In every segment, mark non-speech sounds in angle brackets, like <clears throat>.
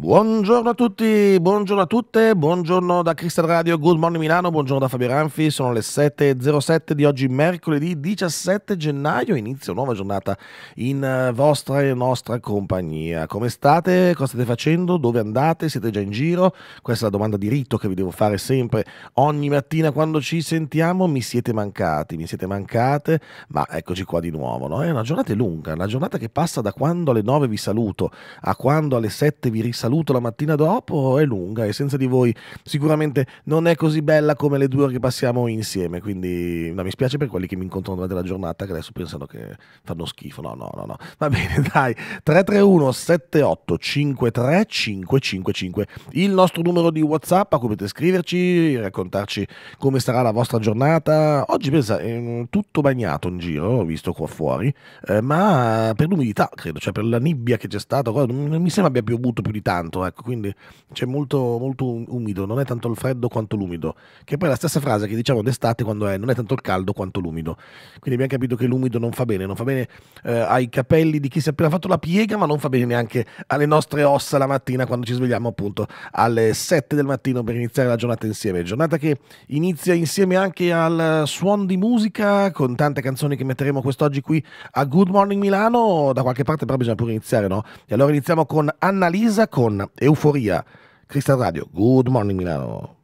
Buongiorno a tutti, buongiorno a tutte, buongiorno da Crystal Radio, Good Morning Milano, buongiorno da Fabio Ranfi, sono le 7.07 di oggi mercoledì 17 gennaio, inizio nuova giornata in eh, vostra e nostra compagnia. Come state? Cosa state facendo? Dove andate? Siete già in giro? Questa è la domanda di rito che vi devo fare sempre ogni mattina quando ci sentiamo, mi siete mancati, mi siete mancate, ma eccoci qua di nuovo, no? È una giornata lunga, una giornata che passa da quando alle 9 vi saluto a quando alle 7 vi risaluto saluto la mattina dopo è lunga e senza di voi sicuramente non è così bella come le due ore che passiamo insieme, quindi no, mi spiace per quelli che mi incontrano durante la giornata che adesso pensano che fanno schifo, no no no no, va bene <laughs> dai, 331 78 53 555 il nostro numero di Whatsapp a cui potete scriverci, raccontarci come sarà la vostra giornata, oggi pensa è ehm, tutto bagnato in giro, ho visto qua fuori, eh, ma per l'umidità credo, cioè per la nibbia che c'è stata, non mi sembra abbia piovuto più di tanto, ecco, quindi c'è molto, molto um, umido, non è tanto il freddo quanto l'umido, che poi è la stessa frase che diciamo d'estate quando è non è tanto il caldo quanto l'umido. Quindi abbiamo capito che l'umido non fa bene, non fa bene eh, ai capelli di chi si è appena fatto la piega, ma non fa bene neanche alle nostre ossa la mattina quando ci svegliamo appunto alle 7 del mattino per iniziare la giornata insieme. Giornata che inizia insieme anche al suono di musica con tante canzoni che metteremo quest'oggi qui a Good Morning Milano, da qualche parte però bisogna pure iniziare, no? E allora iniziamo con Annalisa con Euforia, Crystal Radio, Good Morning Milano.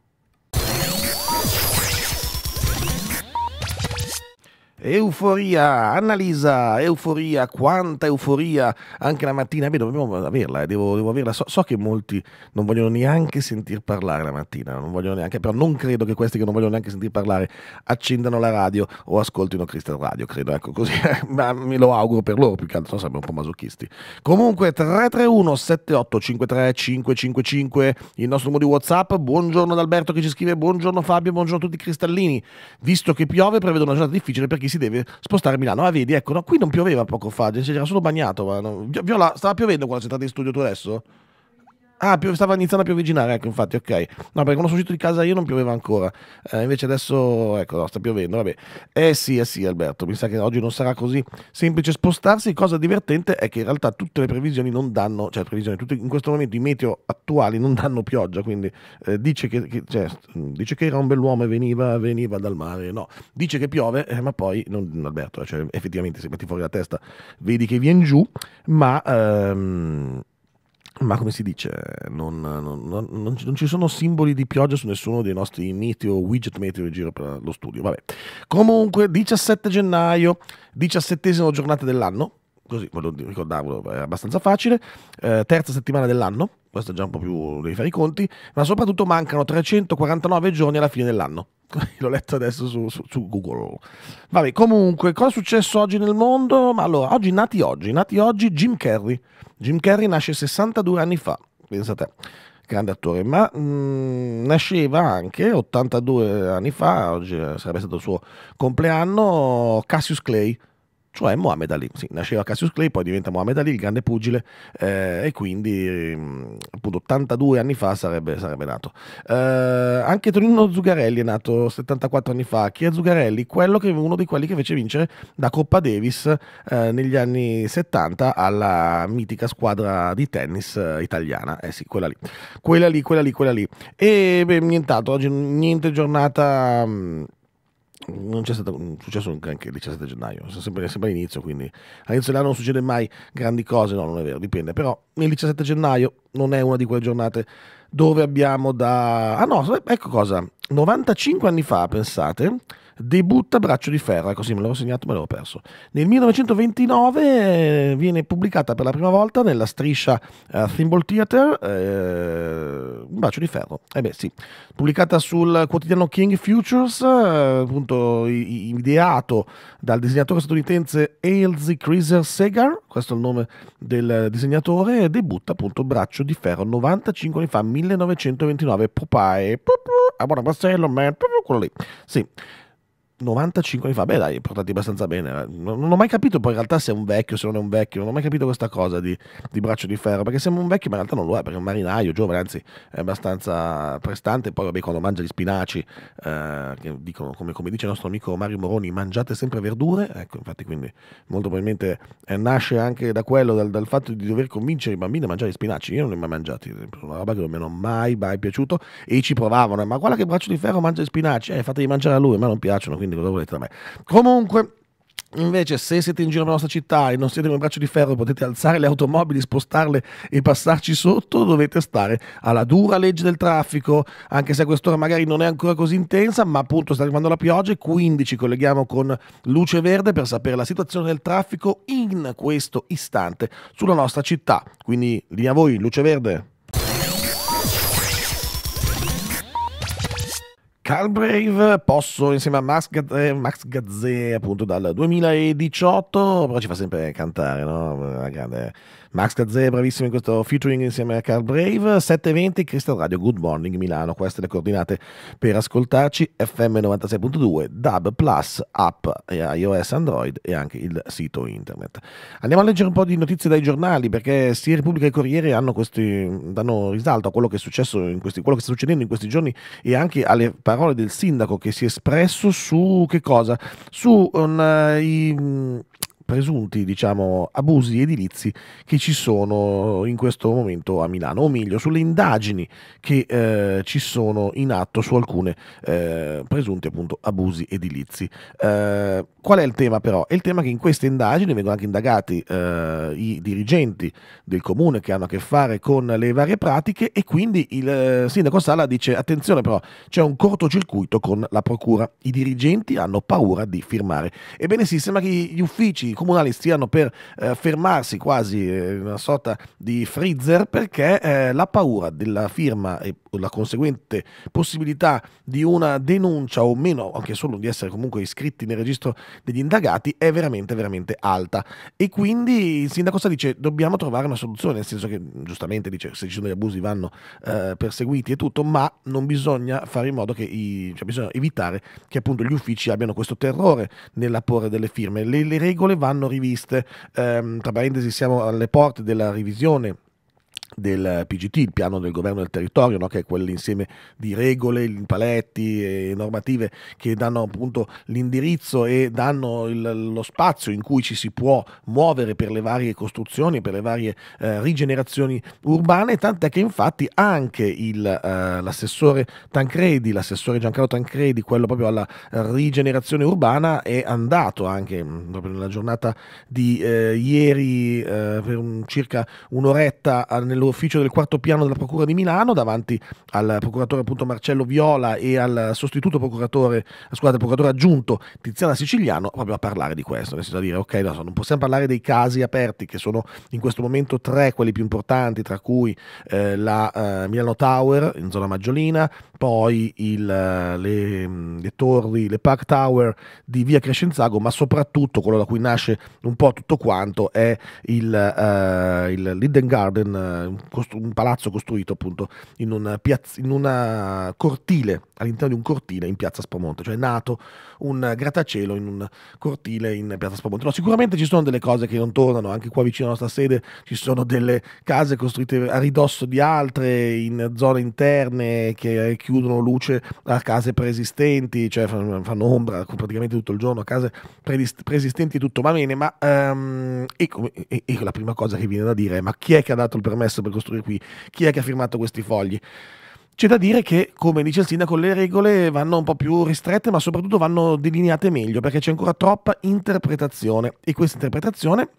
Euforia, Annalisa, euforia, quanta euforia, anche la mattina, beh, dobbiamo averla, eh, devo, devo, averla, so, so, che molti non vogliono neanche sentir parlare la mattina, non vogliono neanche, però non credo che questi che non vogliono neanche sentir parlare accendano la radio o ascoltino Crystal Radio, credo, ecco così, <laughs> ma me lo auguro per loro, più che altro, so, un po' masochisti. Comunque 331 7853 555, il nostro numero di Whatsapp, buongiorno ad Alberto che ci scrive, buongiorno Fabio, buongiorno a tutti i cristallini, visto che piove prevedo una giornata difficile perché chi si deve spostare a Milano. Ma ah, vedi, ecco, no, qui non pioveva poco fa, c'era cioè, solo bagnato. No? Viola, stava piovendo quando sei stato in studio tu adesso? Ah, stava iniziando a piovigginare, ecco, infatti, ok. No, perché quando sono uscito di casa io non pioveva ancora. Eh, invece adesso, ecco, no, sta piovendo, vabbè. Eh sì, eh sì, Alberto, mi sa che oggi non sarà così semplice spostarsi. Cosa divertente è che in realtà tutte le previsioni non danno, cioè previsioni, tutte, in questo momento i meteo attuali non danno pioggia, quindi eh, dice, che, che, cioè, dice, che, era un bell'uomo e veniva, veniva dal mare, no. Dice che piove, eh, ma poi, non, Alberto, cioè, effettivamente se metti fuori la testa vedi che viene giù, ma... Ehm, ma come si dice, non, non, non, non, ci sono simboli di pioggia su nessuno dei nostri meteo, widget meteo in giro per lo studio. Vabbè. Comunque, 17 gennaio, 17 giornata dell'anno, così, voglio ricordarvelo, è abbastanza facile. Eh, terza settimana dell'anno, questo è già un po' più, devi fare i conti, ma soprattutto mancano 349 giorni alla fine dell'anno. <laughs> L'ho letto adesso su, su, su, Google. Vabbè, comunque, cosa è successo oggi nel mondo? Ma allora, oggi nati oggi, nati oggi Jim Carrey. Jim Carrey nasce 62 anni fa, pensate, grande attore, ma mh, mm, nasceva anche 82 anni fa, oggi eh, sarebbe stato il suo compleanno, Cassius Clay cioè Mohamed Ali. Sì, nasceva Cassius Clay, poi diventa Mohamed Ali, il grande pugile, eh, e quindi mm, appunto 82 anni fa sarebbe, sarebbe nato. Eh, anche Tonino Zugarelli è nato 74 anni fa. Chi è Zugarelli? Quello che, uno di quelli che fece vincere la Coppa Davis eh, negli anni 70 alla mitica squadra di tennis eh, italiana. Eh sì, quella lì, quella lì, quella lì, quella lì. E beh, nient'altro, oggi niente giornata... Mh, mm, non c'è stato un successo anche il 17 gennaio, sempre, sempre all'inizio, quindi all'inizio dell'anno non succede mai grandi cose, no, non è vero, dipende, però il 17 gennaio non è una di quelle giornate dove abbiamo da... Ah no, ecco cosa, 95 anni fa, pensate, debutta Braccio di Ferro, così ecco me l'avevo segnato, me l'avevo perso. Nel 1929 eh, viene pubblicata per la prima volta nella striscia uh, Thimble Theater uh, Braccio di Ferro. Eh beh, sì. Pubblicata sul quotidiano King Futures, uh, appunto ideato dal disegnatore statunitense Elsie Creaser Segar, questo è il nome del disegnatore, debutta appunto Braccio di Ferro 95 anni fa, 1929, Popeye, a buona Marcello, man, quello lì. Sì. 95 anni fa, beh dai, portati abbastanza bene. Eh. Non, ho mai capito poi in realtà se è un vecchio, se non è un vecchio, non ho mai capito questa cosa di, di braccio di ferro, perché sembra un vecchio ma in realtà non lo è, perché è un marinaio giovane, anzi è abbastanza prestante, poi vabbè quando mangia gli spinaci, eh, che dicono, come, come, dice il nostro amico Mario Moroni, mangiate sempre verdure, ecco infatti quindi molto probabilmente eh, nasce anche da quello, dal, dal, fatto di dover convincere i bambini a mangiare gli spinaci, io non li ho mai mangiati, una roba che non mi hanno mai, mai piaciuto e ci provavano, eh, ma guarda che braccio di ferro mangia gli spinaci, eh, fategli mangiare a lui, a me non piacciono. Quindi quindi cosa volete da me? Comunque... Invece, se siete in giro per la nostra città e non siete con un braccio di ferro, potete alzare le automobili, spostarle e passarci sotto, dovete stare alla dura legge del traffico, anche se a quest'ora magari non è ancora così intensa, ma appunto sta arrivando la pioggia e quindi ci colleghiamo con Luce Verde per sapere la situazione del traffico in questo istante sulla nostra città. Quindi linea a voi, Luce Verde. Calbrave posso insieme a Max, eh, Max Gazzè appunto dal 2018 però ci fa sempre cantare no? la grande Max Gazzè bravissimo in questo featuring insieme a Carl Brave, 7.20 Crystal Radio Good Morning Milano, queste le coordinate per ascoltarci, FM 96.2, DAB Plus, app iOS Android e anche il sito internet. Andiamo a leggere un po' di notizie dai giornali perché sia Repubblica che Corriere hanno questi, danno risalto a quello che, questi, quello che sta succedendo in questi giorni e anche alle parole del sindaco che si è espresso su che cosa? Su un... Uh, i, presunti diciamo, abusi edilizi che ci sono in questo momento a Milano, o meglio sulle indagini che eh, ci sono in atto su alcune eh, presunti appunto, abusi edilizi. Eh, qual è il tema però? È il tema che in queste indagini vengono anche indagati eh, i dirigenti del comune che hanno a che fare con le varie pratiche e quindi il eh, sindaco Sala dice attenzione però c'è un cortocircuito con la procura, i dirigenti hanno paura di firmare. Ebbene sì, sembra che gli uffici comunali stiano per eh, fermarsi quasi eh, in una sorta di freezer perché eh, la paura della firma e la conseguente possibilità di una denuncia o meno, anche solo di essere comunque iscritti nel registro degli indagati, è veramente, veramente alta. E quindi il sindaco sta dice dobbiamo trovare una soluzione, nel senso che mm, giustamente dice se ci sono degli abusi vanno eh, perseguiti e tutto, ma non bisogna fare in modo che i, cioè bisogna evitare che appunto gli uffici abbiano questo terrore nell'apporre delle firme. Le, le regole vanno vanno riviste. Ehm, tra parentesi siamo alle porte della revisione del PGT, il piano del governo del territorio, no? che è quell'insieme di regole, paletti e normative che danno appunto l'indirizzo e danno il, lo spazio in cui ci si può muovere per le varie costruzioni, per le varie eh, rigenerazioni urbane, tant'è che infatti anche il, eh, l'assessore Tancredi, l'assessore Giancarlo Tancredi, quello proprio alla rigenerazione urbana, è andato anche mm, proprio nella giornata di eh, ieri eh, per un, circa un'oretta eh, nell'urbano all'ufficio del quarto piano della Procura di Milano davanti al procuratore appunto Marcello Viola e al sostituto procuratore, eh, scusate, procuratore aggiunto Tiziana Siciliano proprio a parlare di questo, nel senso a dire ok, no, non possiamo parlare dei casi aperti che sono in questo momento tre quelli più importanti, tra cui eh, la eh, Milano Tower in zona Maggiolina, poi il, eh, le, mm, le torri, le Park Tower di via Crescenzago, ma soprattutto quello da cui nasce un po' tutto quanto è il, uh, il Garden un, costru- un palazzo costruito appunto in una, piazza, in una, cortile, all'interno di un cortile in piazza Spamonte, cioè è nato un grattacielo in un cortile in piazza Spamonte. No, sicuramente ci sono delle cose che non tornano, anche qua vicino alla nostra sede ci sono delle case costruite a ridosso di altre, in zone interne che chiudono luce a case preesistenti, cioè fanno ombra praticamente tutto il giorno a case preesistenti e tutto va bene, ma um, e, e, e la prima cosa che viene da dire è ma chi è che ha dato il permesso? adesso per costruire qui? Chi è che ha firmato questi fogli? C'è da dire che, come dice il sindaco, le regole vanno un po' più ristrette, ma soprattutto vanno delineate meglio, perché c'è ancora troppa interpretazione e questa interpretazione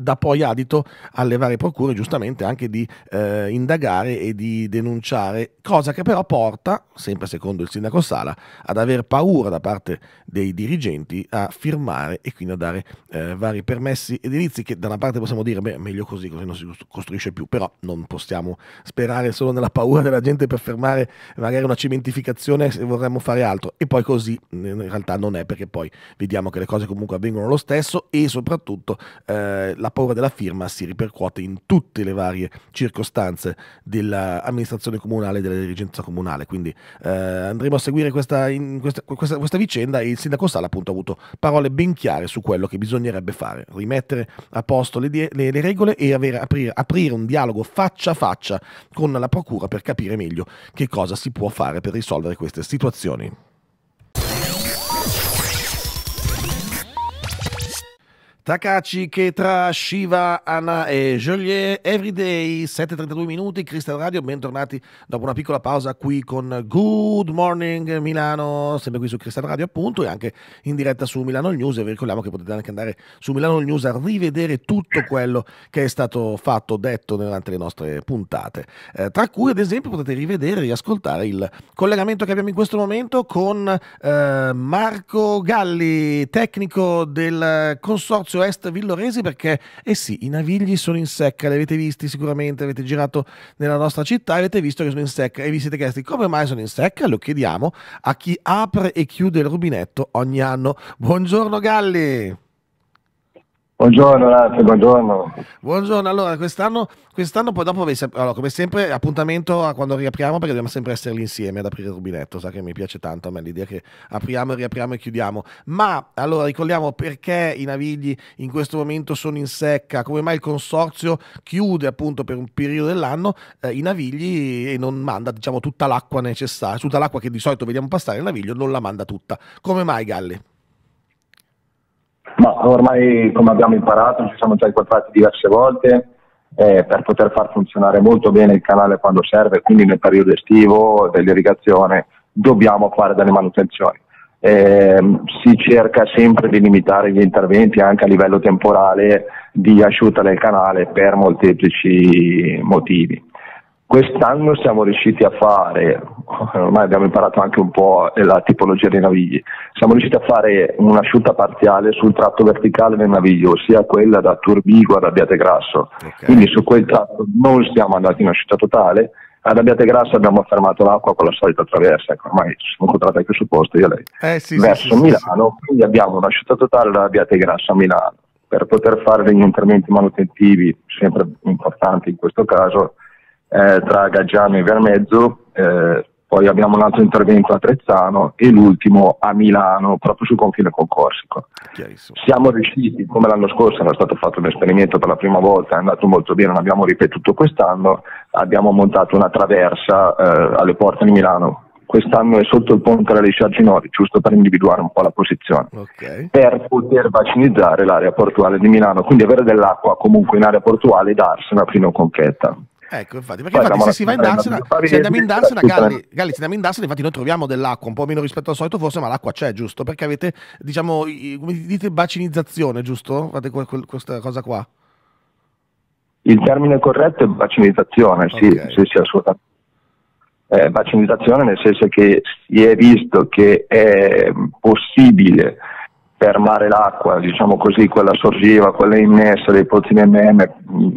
dà poi adito alle varie procure giustamente anche di eh, indagare e di denunciare, cosa che però porta, sempre secondo il sindaco Sala, ad aver paura da parte dei dirigenti a firmare e quindi a dare eh, vari permessi edilizi che da una parte possiamo dire, beh, meglio così, così non si costruisce più, però non possiamo sperare solo nella paura della gente per fermare magari una cementificazione se vorremmo fare altro e poi così in realtà non è perché poi vediamo che le cose comunque avvengono lo stesso e soprattutto eh, la la paura della firma si ripercuote in tutte le varie circostanze dell'amministrazione comunale e della dirigenza comunale. Quindi eh, andremo a seguire questa, in, questa, questa, questa, vicenda e il sindaco Sala appunto ha avuto parole ben chiare su quello che bisognerebbe fare, rimettere a posto le, le, le regole e avere, aprire, aprire un dialogo faccia a faccia con la procura per capire meglio che cosa si può fare per risolvere queste situazioni. Takachi che tra Shiva, Anna e Joliet, Everyday, 7.32 minuti, Crystal Radio, bentornati dopo una piccola pausa qui con Good Morning Milano, sempre qui su Crystal Radio appunto e anche in diretta su Milano News e vi ricordiamo che potete anche andare su Milano News a rivedere tutto quello che è stato fatto, detto durante le nostre puntate, eh, tra cui ad esempio potete rivedere e riascoltare il collegamento che abbiamo in questo momento con eh, Marco Galli, tecnico del consorzio est Villoresi perché, eh sì, i navigli sono in secca, li avete visti sicuramente, avete girato nella nostra città, avete visto che sono in secca e vi siete chiesti come mai sono in secca? Lo chiediamo a chi apre e chiude il rubinetto ogni anno. Buongiorno Galli! Buongiorno, grazie, buongiorno. Buongiorno, allora quest'anno, quest'anno poi dopo, allora, come sempre, appuntamento a quando riapriamo perché dobbiamo sempre essere lì insieme ad aprire il rubinetto, sa che mi piace tanto a me l'idea che apriamo, riapriamo e chiudiamo. Ma allora ricordiamo perché i navigli in questo momento sono in secca, come mai il consorzio chiude appunto per un periodo dell'anno eh, i navigli e non manda diciamo tutta l'acqua necessaria, tutta l'acqua che di solito vediamo passare il naviglio non la manda tutta. Come mai Galli? Ma ormai, come abbiamo imparato, ci siamo già incontrati diverse volte eh, per poter far funzionare molto bene il canale quando serve, quindi nel periodo estivo dell'irrigazione dobbiamo fare delle manutenzioni. Eh, si cerca sempre di limitare gli interventi anche a livello temporale di asciutta del canale per molteplici motivi. Quest'anno siamo riusciti a fare, <laughs> ormai abbiamo imparato anche un po' la tipologia dei navigli, siamo riusciti a fare una asciutta parziale sul tratto verticale del naviglio, ossia quella da Turbigo ad Abbiate Grasso. Okay. Quindi su quel tratto non siamo andati in asciutta totale, ad Abbiate Grasso abbiamo fermato l'acqua con la solita traversa, che ormai ci sono incontrati anche sul posto io e lei, eh, sì, verso sì, Milano, sì, quindi abbiamo una asciutta totale da Abbiate Grasso a Milano. Per poter fare degli interventi manutentivi, sempre importanti in questo caso, eh, tra Gaggiano e Vermezzo, eh, poi abbiamo un altro intervento a Trezzano e l'ultimo a Milano, proprio sul confine con Corsico. Siamo riusciti, come l'anno scorso era stato fatto un esperimento per la prima volta, è andato molto bene, l'abbiamo ripetuto quest'anno, abbiamo montato una traversa eh, alle porte di Milano. Quest'anno è sotto il ponte delle Sarginori, giusto per individuare un po' la posizione, okay. per poter vaccinizzare l'area portuale di Milano, quindi avere dell'acqua comunque in area portuale e darsela fino a completa. Ecco, infatti, perché infatti, se si va in Darsena, se andiamo in Darsena, Galli, Galli, se andiamo in Darsena, infatti noi troviamo dell'acqua, un po' meno rispetto al solito forse, ma l'acqua c'è, giusto? Perché avete, diciamo, come dite, bacinizzazione, giusto? Fate questa cosa qua. Il termine corretto è bacinizzazione, okay. sì, sì, sì, assolutamente. Eh, bacinizzazione nel senso che si è visto che è possibile fermare l'acqua, diciamo così, quella sorgiva, quella immersa dei pozzi di MM,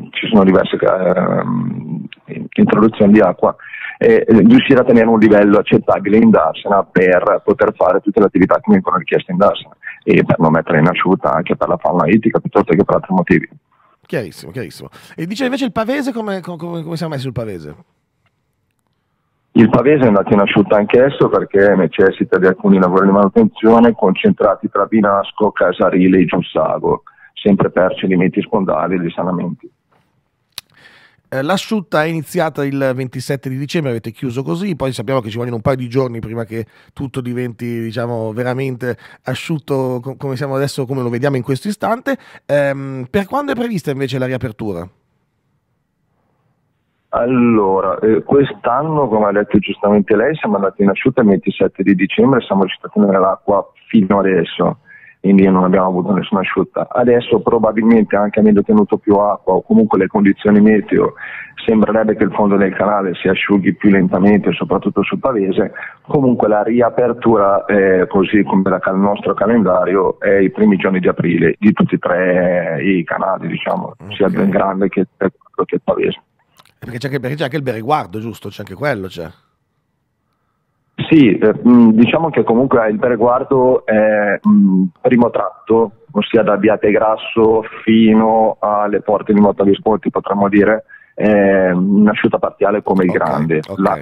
ci sono diverse eh, introduzioni di acqua, e riuscire a tenere un livello accettabile in Darsena per poter fare tutte le attività che vengono richieste in Darsena e per non mettere in asciutta anche per la fauna ittica piuttosto che per altri motivi. Chiarissimo, chiarissimo. E dice invece il pavese come, come, come siamo messi sul pavese? Il Pavese è andato in asciutta anch'esso perché necessita di alcuni lavori di manutenzione concentrati tra Binasco, Casarile e Giussago, sempre per cedimenti spondali e risanamenti. Eh, l'asciutta è iniziata il 27 di dicembre, avete chiuso così, poi sappiamo che ci vogliono un paio di giorni prima che tutto diventi diciamo, veramente asciutto come siamo adesso, come lo vediamo in questo istante. Ehm, per quando è prevista invece la riapertura? Allora, eh, quest'anno, come ha detto giustamente lei, siamo andati in asciutta il 27 di dicembre e siamo riusciti a tenere l'acqua fino adesso, quindi non abbiamo avuto nessuna asciutta. Adesso probabilmente anche avendo tenuto più acqua o comunque le condizioni meteo, sembrerebbe che il fondo del canale si asciughi più lentamente, soprattutto sul pavese, comunque la riapertura, eh, così come la, il nostro calendario, è i primi giorni di aprile di tutti e tre i canali, diciamo, okay. sia il grande che il pavese. Perché c'è, anche, perché c'è anche il bereguardo, giusto? C'è anche quello, c'è. Sì, eh, mm, diciamo che comunque il bereguardo è mh, mm, primo tratto, ossia da Abbiate Grasso fino alle porte di Motta Visconti, potremmo dire, eh, un'asciutta partiale come il okay, grande, okay. la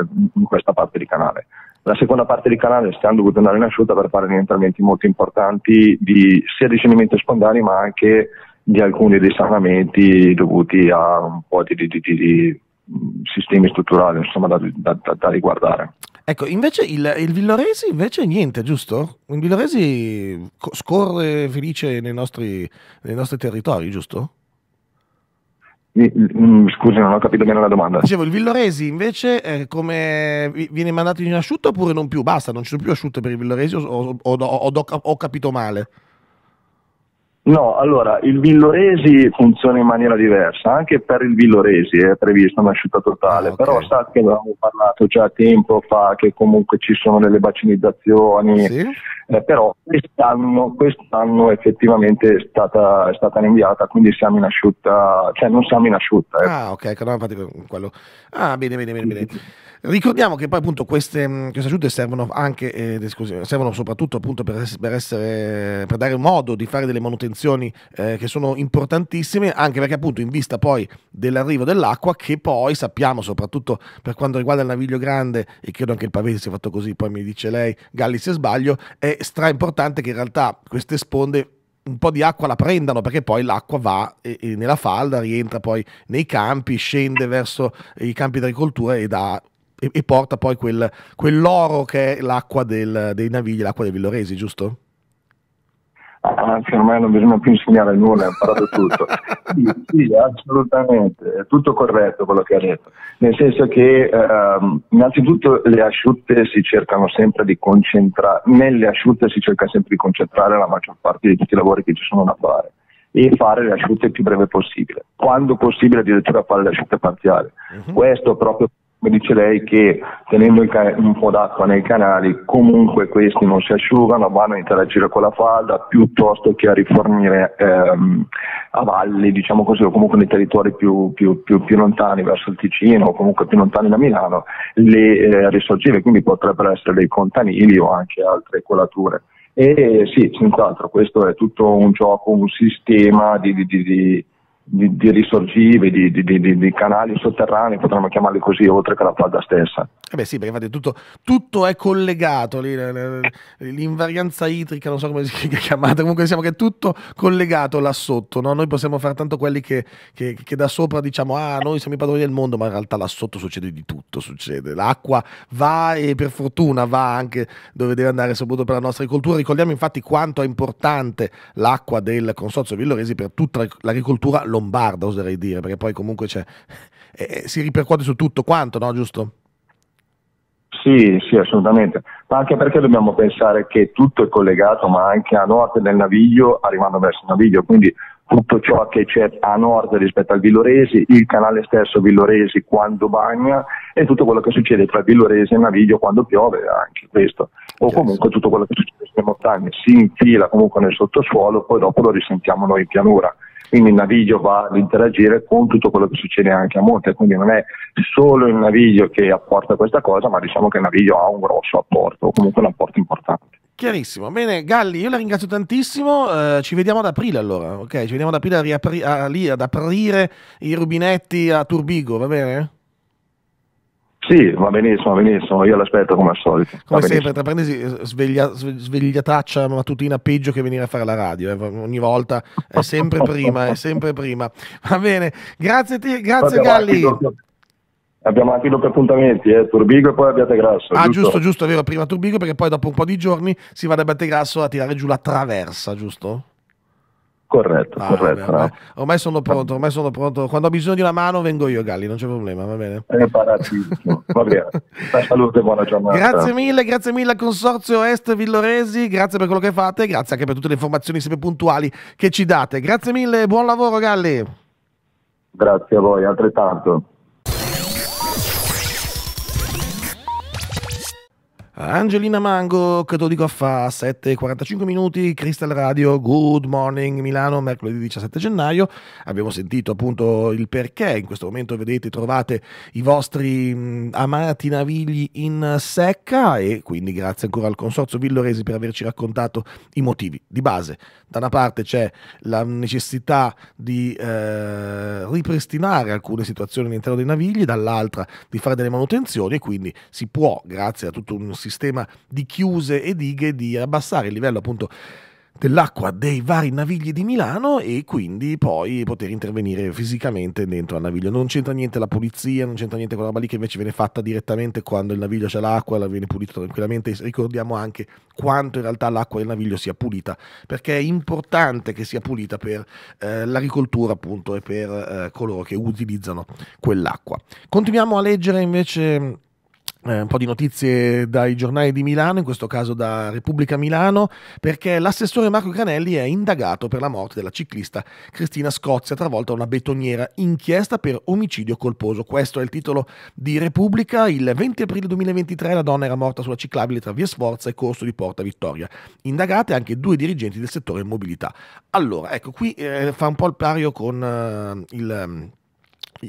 eh, in questa parte di canale. La seconda parte di canale stiamo dovuto andare in asciutta per fare rientramenti molto importanti di, sia di scenimenti spontanei ma anche di alcuni risanamenti dovuti a un po' di, di, di, di mm, sistemi strutturali insomma, da, da, da, riguardare. Ecco, invece il, il Villoresi invece niente, giusto? Il Villoresi scorre felice nei nostri, nei nostri territori, giusto? Mm, scusi, non ho capito bene la domanda. Dicevo, il Villoresi invece come viene mandato in asciutto oppure non più? Basta, non ci sono più asciutte per il Villoresi o, o, o, o ho capito male? No, allora il Villoresi funziona in maniera diversa, anche per il Villoresi è prevista una asciutta totale, ah, okay. però sa che avevamo parlato già tempo fa che comunque ci sono delle vaccinizzazioni, sì? eh, però quest'anno, quest'anno, effettivamente è stata, è stata rinviata, quindi siamo in asciutta, cioè non siamo in asciutta. Eh. Ah, ok, no, infatti quello... Ah, bene, bene, bene, bene. Ricordiamo che poi appunto queste, mm, queste asciutte servono anche, eh, scusi, servono soprattutto appunto per, per, essere, per dare modo di fare delle manutenzioni sanzioni eh, che sono importantissime, anche perché appunto in vista poi dell'arrivo dell'acqua, che poi sappiamo soprattutto per quanto riguarda il Naviglio Grande, e credo anche il Pavese sia fatto così, poi mi dice lei, Galli se sbaglio, è stra importante che in realtà queste sponde un po' di acqua la prendano perché poi l'acqua va nella falda, rientra poi nei campi, scende verso i campi d'agricoltura e, da, e, e porta poi quel, quell'oro che è l'acqua dei Navigli, l'acqua dei Villoresi, giusto? Ah, anzi ormai non bisogna più insegnare nulla, ha imparato tutto. sì, sì, assolutamente, è tutto corretto quello che ha detto, nel senso che ehm, innanzitutto le asciutte si cercano sempre di concentrare, nelle asciutte si cerca sempre di concentrare la maggior parte di tutti i lavori che ci sono da fare e fare le asciutte il più breve possibile, quando possibile addirittura fare le asciutte parziali. Uh-huh. Questo proprio come dice lei, che tenendo can- un po' d'acqua nei canali, comunque questi non si asciugano, vanno a interagire con la falda piuttosto che a rifornire ehm, a valli, diciamo così, o comunque nei territori più, più, più, più, lontani verso il Ticino o comunque più lontani da Milano, le eh, risorgive, quindi potrebbero essere dei contanili o anche altre colature. E sì, senz'altro, questo è tutto un gioco, un sistema di, di, di di, di risorgivi, di, di, di, canali sotterranei, potremmo chiamarli così, oltre che la falda stessa. Eh beh sì, perché infatti tutto, tutto è collegato, lì, l'invarianza idrica, non so come si <laughs> chiamata, comunque diciamo che è tutto collegato là sotto, no? noi possiamo fare tanto quelli che, che, che, da sopra diciamo ah noi siamo i padroni del mondo, ma in realtà là sotto succede di tutto, succede, l'acqua va e per fortuna va anche dove deve andare, soprattutto per la nostra agricoltura, ricordiamo infatti quanto è importante l'acqua del Consorzio Villoresi per tutta l'agricoltura lombarda, oserei dire, perché poi comunque eh, eh, si ripercuote su tutto quanto, no? Giusto? Sì, sì, assolutamente, ma anche perché dobbiamo pensare che tutto è collegato, ma anche a nord del Naviglio, arrivando verso il Naviglio, quindi tutto ciò che c'è a nord rispetto al Villoresi, il canale stesso Villoresi quando bagna e tutto quello che succede tra Villoresi e Naviglio quando piove, anche questo, o certo. comunque tutto quello che succede sulle montagne, si infila comunque nel sottosuolo, poi dopo lo risentiamo noi in pianura. Quindi il Naviglio va ad interagire con tutto quello che succede anche a monte, quindi non è solo il Naviglio che apporta questa cosa, ma diciamo che il Naviglio ha un grosso apporto, o comunque un apporto importante. Chiarissimo, bene Galli, io la ringrazio tantissimo, eh, ci vediamo ad aprile allora, ok? Ci vediamo ad aprile a riapri- a, lì, ad aprire i rubinetti a Turbigo, va bene? Sì, va benissimo, va benissimo, io l'aspetto come al solito. Come va sempre, benissimo. tra parentesi, sveglia, svegliataccia mattutina peggio che venire a fare la radio, eh, ogni volta, è sempre prima, è sempre prima. Va bene, grazie, ti, grazie Galli. Abbiamo anche due appuntamenti, eh, Turbigo e poi a Bategrasso. Ah, giusto, giusto, giusto, è vero, prima Turbigo perché poi dopo un po' di giorni si va da Bategrasso a tirare giù la traversa, giusto? Corretto, ah, corretto. Ormai, ormai, sono pronto, ormai sono pronto. Quando ho bisogno di una mano vengo io, Galli, non c'è problema, va bene. È paratissimo, va bene. Salute, buona giornata. Grazie mille, grazie mille al Consorzio Est Villoresi, grazie per quello che fate, grazie anche per tutte le informazioni sempre puntuali che ci date. Grazie mille, buon lavoro Galli. Grazie a voi, altrettanto. Angelina Mango, che Affa, lo dico a 7.45 minuti, Crystal Radio, Good Morning Milano, mercoledì 17 gennaio. Abbiamo sentito appunto il perché, in questo momento vedete, trovate i vostri mh, amati navigli in secca e quindi grazie ancora al Consorzio Villoresi per averci raccontato i motivi di base. Da una parte c'è la necessità di eh, ripristinare alcune situazioni all'interno dei navigli, dall'altra di fare delle manutenzioni e quindi si può, grazie a tutto un sistema di chiuse e dighe di abbassare il livello appunto dell'acqua dei vari navigli di Milano e quindi poi poter intervenire fisicamente dentro al naviglio. Non c'entra niente la pulizia, non c'entra niente quella roba lì che invece viene fatta direttamente quando il naviglio c'è l'acqua, la viene pulito tranquillamente. Ricordiamo anche quanto in realtà l'acqua del naviglio sia pulita, perché è importante che sia pulita per eh, l'agricoltura appunto e per eh, coloro che utilizzano quell'acqua. Continuiamo a leggere invece eh, un po' di notizie dai giornali di Milano, in questo caso da Repubblica Milano, perché l'assessore Marco Granelli è indagato per la morte della ciclista Cristina Scozia, travolta da una betoniera, inchiesta per omicidio colposo. Questo è il titolo di Repubblica. Il 20 aprile 2023 la donna era morta sulla ciclabile tra Via Sforza e Corso di Porta Vittoria. Indagate anche due dirigenti del settore mobilità. Allora, ecco, qui eh, fa un po' il pario con eh, il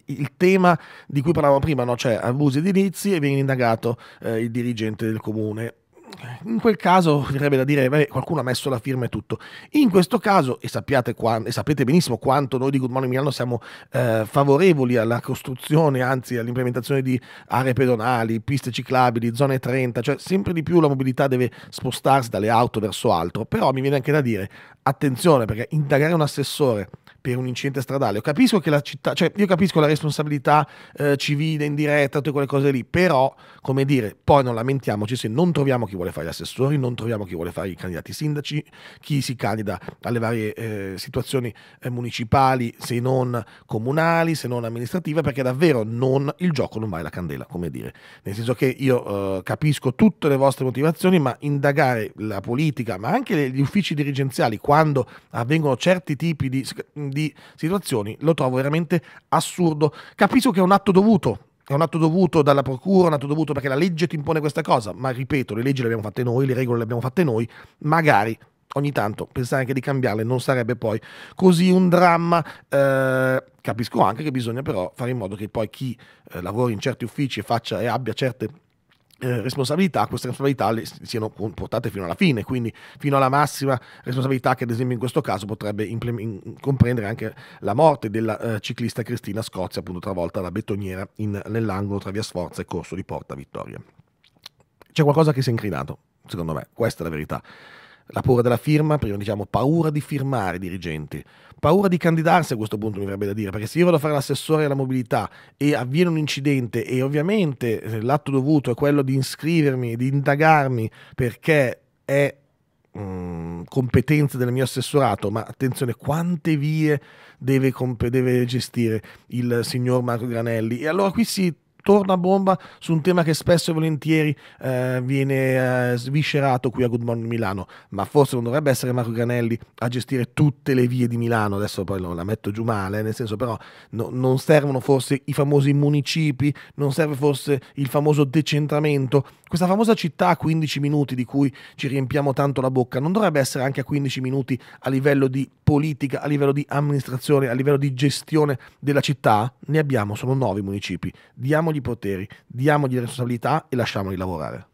il tema di cui parlavamo prima, no? cioè abusi edilizi e viene indagato eh, il dirigente del comune. In quel caso verrebbe da dire beh, qualcuno ha messo la firma e tutto. In questo caso, e, quando, e sapete benissimo quanto noi di Good Morning Milano siamo eh, favorevoli alla costruzione, anzi all'implementazione di aree pedonali, piste ciclabili, zone 30, cioè sempre di più la mobilità deve spostarsi dalle auto verso altro, però mi viene anche da dire attenzione perché indagare un assessore per un incidente stradale, io capisco che la città, cioè io capisco la responsabilità eh, civile indiretta, tutte quelle cose lì, però come dire, poi non lamentiamoci se non troviamo chi vuole fare gli assessori, non troviamo chi vuole fare i candidati sindaci, chi si candida alle varie eh, situazioni eh, municipali, se non comunali, se non amministrative, perché davvero non, il gioco non va alla candela, come dire. Nel senso che io eh, capisco tutte le vostre motivazioni, ma indagare la politica, ma anche gli uffici dirigenziali, quando quando avvengono certi tipi di, di situazioni lo trovo veramente assurdo. Capisco che è un atto dovuto, è un atto dovuto dalla procura, un atto dovuto perché la legge ti impone questa cosa, ma ripeto, le leggi le abbiamo fatte noi, le regole le abbiamo fatte noi, magari ogni tanto pensare anche di cambiarle non sarebbe poi così un dramma. Eh, capisco anche che bisogna però fare in modo che poi chi eh, lavori in certi uffici e, faccia, e abbia certe eh, responsabilità, queste responsabilità siano portate fino alla fine, quindi fino alla massima responsabilità che ad esempio in questo caso potrebbe comprendere anche la morte della eh, ciclista Cristina Scozia, appunto travolta da betoniera in, nell'angolo tra via Sforza e Corso di Porta Vittoria. C'è qualcosa che si è incrinato, secondo me, questa è la verità. La paura della firma, prima diciamo paura di firmare dirigenti, paura di candidarsi a questo punto mi verrebbe da dire, perché se io vado a fare l'assessore alla mobilità e avviene un incidente e ovviamente eh, l'atto dovuto è quello di iscrivermi, di indagarmi perché è mh, mm, competenza del mio assessorato, ma attenzione quante vie deve, deve gestire il signor Marco Granelli e allora qui si torna a bomba su un tema che spesso e volentieri eh, viene eh, sviscerato qui a Good Morning Milano, ma forse non dovrebbe essere Marco Granelli a gestire tutte le vie di Milano, adesso poi la metto giù male, nel senso però no, non servono forse i famosi municipi, non serve forse il famoso decentramento, questa famosa città a 15 minuti di cui ci riempiamo tanto la bocca, non dovrebbe essere anche a 15 minuti a livello di politica, a livello di amministrazione, a livello di gestione della città? Ne abbiamo sono nove municipi, diamogli diamogli poteri, diamogli responsabilità e lasciamoli lavorare.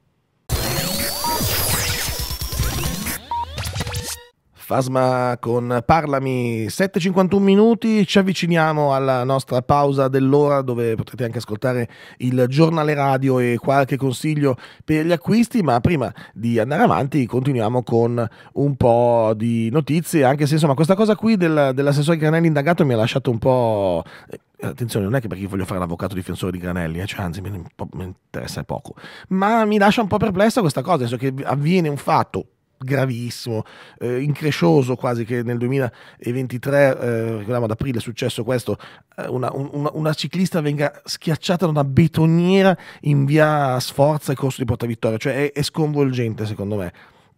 Fasma con Parlami, 7.51 minuti, ci avviciniamo alla nostra pausa dell'ora dove potete anche ascoltare il giornale radio e qualche consiglio per gli acquisti, ma prima di andare avanti continuiamo con un po' di notizie, anche se insomma questa cosa qui del, dell'assessore Granelli indagato mi ha lasciato un po' eh, attenzione, non è che perché io voglio fare l'avvocato difensore di Granelli, eh, cioè, anzi mi, interessa poco, ma mi lascia un po' perplessa questa cosa, adesso che avviene un fatto gravissimo, eh, increscioso quasi che nel 2023, eh, ricordiamo ad aprile è successo questo, eh, una, una, una, ciclista venga schiacciata da una betoniera in via Sforza e corso di Porta Vittoria, cioè è, è sconvolgente secondo me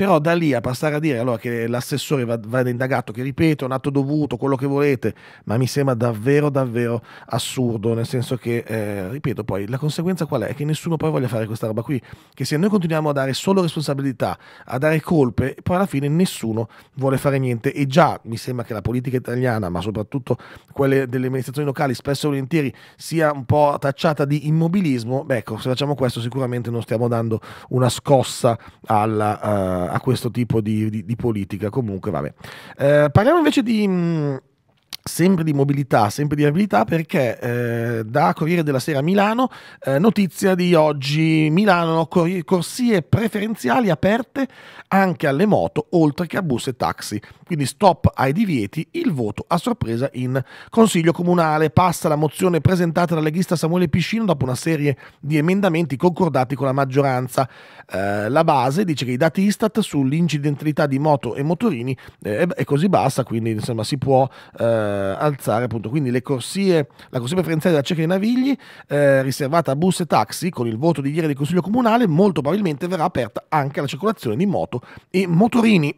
però da lì a passare a dire allora che l'assessore vada indagato, che ripeto è un atto dovuto, quello che volete, ma mi sembra davvero davvero assurdo, nel senso che, eh, ripeto, poi la conseguenza qual è? È che nessuno poi voglia fare questa roba qui, che se noi continuiamo a dare solo responsabilità, a dare colpe, poi alla fine nessuno vuole fare niente e già mi sembra che la politica italiana, ma soprattutto quelle delle amministrazioni locali, spesso e volentieri sia un po' tacciata di immobilismo, beh ecco, se facciamo questo sicuramente non stiamo dando una scossa alla... Uh, a questo tipo di, di, di politica. Comunque, vabbè. Eh, parliamo invece di... Mh, mm, sempre di mobilità, sempre di abilità, perché eh, da Corriere della Sera a Milano, eh, notizia di oggi, Milano corsie preferenziali aperte anche alle moto, oltre che a bus e taxi. Quindi stop ai divieti, il voto a sorpresa in Consiglio Comunale. Passa la mozione presentata dal leghista Samuele Piscino dopo una serie di emendamenti concordati con la maggioranza. Eh, la base dice che i dati Istat sull'incidentalità di moto e motorini eh, è così bassa, quindi insomma si può... Eh, eh, alzare appunto quindi le corsie, la corsia preferenziale della cieca dei Navigli eh, riservata a bus e taxi con il voto di ieri del Consiglio Comunale molto probabilmente verrà aperta anche alla circolazione di moto e motorini <clears throat>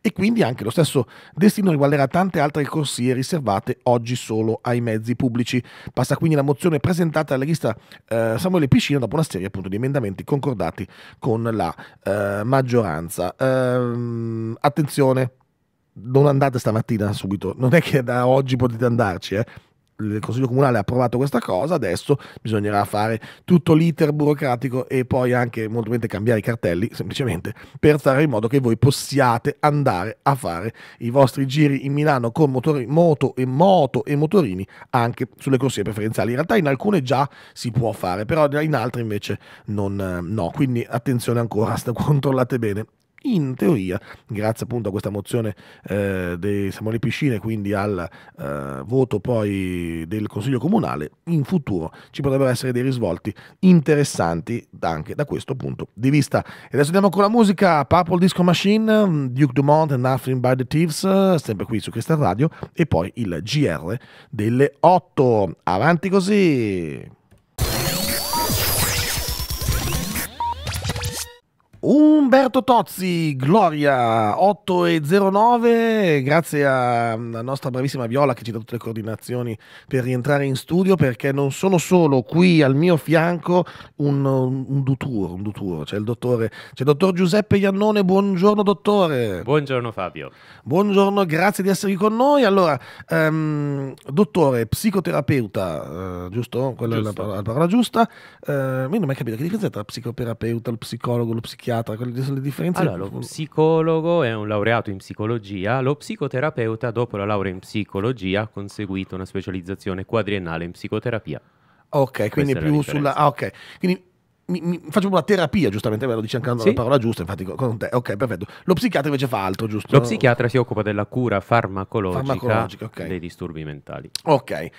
e quindi anche lo stesso destino riguarderà tante altre corsie riservate oggi solo ai mezzi pubblici. Passa quindi la mozione presentata alla lista eh, Samuele Piscina dopo una serie appunto di emendamenti concordati con la eh, maggioranza. Ehm, attenzione, non andate stamattina subito, non è che da oggi potete andarci, eh il Consiglio Comunale ha approvato questa cosa, adesso bisognerà fare tutto l'iter burocratico e poi anche molto probabilmente cambiare i cartelli, semplicemente per fare in modo che voi possiate andare a fare i vostri giri in Milano con motori, moto e moto e motorini anche sulle corsie preferenziali. In realtà in alcune già si può fare, però in altre invece non, no, quindi attenzione ancora, controllate bene in teoria, grazie appunto a questa mozione eh, dei Samuele Piscine, quindi al eh, voto poi del Consiglio Comunale, in futuro ci potrebbero essere dei risvolti interessanti anche da questo punto di vista. E adesso andiamo con la musica Purple Disco Machine, mm, Duke Dumont and Nothing by the Thieves, sempre qui su Cristal Radio, e poi il GR delle 8. Avanti così! Umberto Tozzi, Gloria 809, grazie alla nostra bravissima Viola che ci dà tutte le coordinazioni per rientrare in studio perché non sono solo qui al mio fianco un, un duturo, un duturo, c'è il dottore, c'è il dottor Giuseppe Iannone, buongiorno dottore. Buongiorno Fabio. Buongiorno, grazie di essere con noi. Allora, ehm, dottore, psicoterapeuta, eh, giusto? Quella giusto. è la parola, la parola giusta. Eh, io non ho mai capito che differenza è tra psicoterapeuta, lo psicologo, lo psichiatra, quelli quali sono le differenze? Allora, lo psicologo è un laureato in psicologia, lo psicoterapeuta dopo la laurea in psicologia ha conseguito una specializzazione quadriennale in psicoterapia. Ok, quindi più sulla... Ah, ok, quindi mi, mi, faccio una terapia, giustamente, ve lo dice anche sì. la parola giusta, infatti con te. Ok, perfetto. Lo psichiatra invece fa altro, giusto? Lo psichiatra si occupa della cura farmacologica, farmacologica okay. dei disturbi mentali. Ok,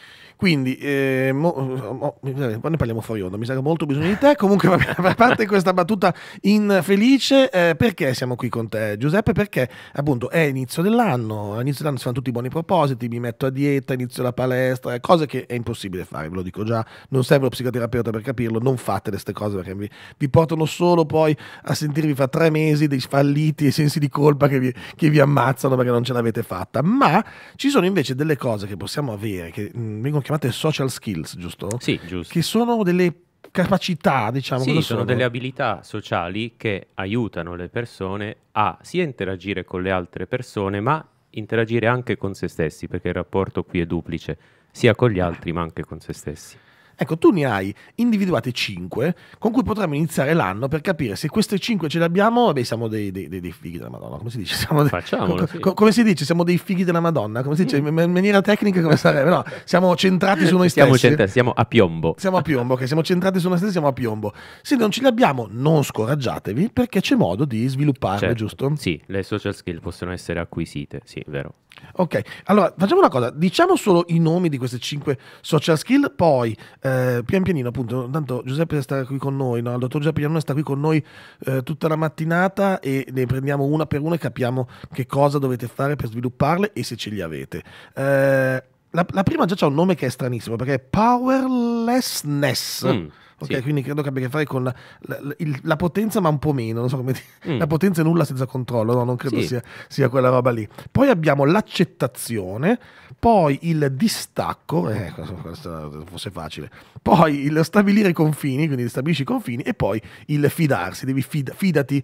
quindi, eh, mo, mo, ne parliamo fuori onda, mi sa che ho molto bisogno di te. Comunque, <laughs> a parte questa battuta infelice, eh, perché siamo qui con te, Giuseppe? Perché appunto è inizio dell'anno, all'inizio dell'anno si fanno tutti i buoni propositi, mi metto a dieta, inizio la palestra, cose che è impossibile fare, ve lo dico già, non serve lo psicoterapeuta per capirlo, non fate queste cose perché vi, vi, portano solo poi a sentirvi fra tre mesi dei falliti e sensi di colpa che vi, che vi ammazzano perché non ce l'avete fatta. Ma ci sono invece delle cose che possiamo avere, che mh, vengono chiamate chiamate social skills, giusto? Sì, giusto. Che sono delle capacità, diciamo. Sì, sono, sono delle abilità sociali che aiutano le persone a sia interagire con le altre persone, ma interagire anche con se stessi, perché il rapporto qui è duplice, sia con gli eh. altri ma anche con se stessi. Ecco, tu ne hai individuate 5 con cui potremmo iniziare l'anno per capire se queste 5 ce le abbiamo. Beh, siamo dei, dei, dei, dei fighi della Madonna. Come si dice? Siamo dei, co- co- come si dice? Siamo dei fighi della Madonna. Come si dice? Mm. In maniera tecnica, come sarebbe? No, siamo centrati su noi stessi. Siamo, siamo a piombo. Siamo a piombo, che siamo centrati su noi stessi, siamo a piombo. Se non ce le abbiamo, non scoraggiatevi perché c'è modo di svilupparle, certo. giusto? Sì, le social skill possono essere acquisite, sì, vero. Ok, allora facciamo una cosa, diciamo solo i nomi di queste 5 social skill, poi eh, pian pianino appunto, intanto Giuseppe sta qui con noi, no? il dottor Giuseppe Iannone sta qui con noi eh, tutta la mattinata e ne prendiamo una per una e capiamo che cosa dovete fare per svilupparle e se ce li avete. Eh, la, la, prima già c'è un nome che è stranissimo perché è powerlessness. Mm. Okay, sì. Quindi credo che abbia a che fare con la, la, il, la potenza, ma un po' meno. Non So come mm. La potenza è nulla senza controllo, no? non credo sì. sia, sia, quella roba lì. Poi abbiamo l'accettazione, poi il distacco, eh, questo fosse facile, poi il stabilire i confini, quindi stabilisci i confini, e poi il fidarsi, devi fid, fidati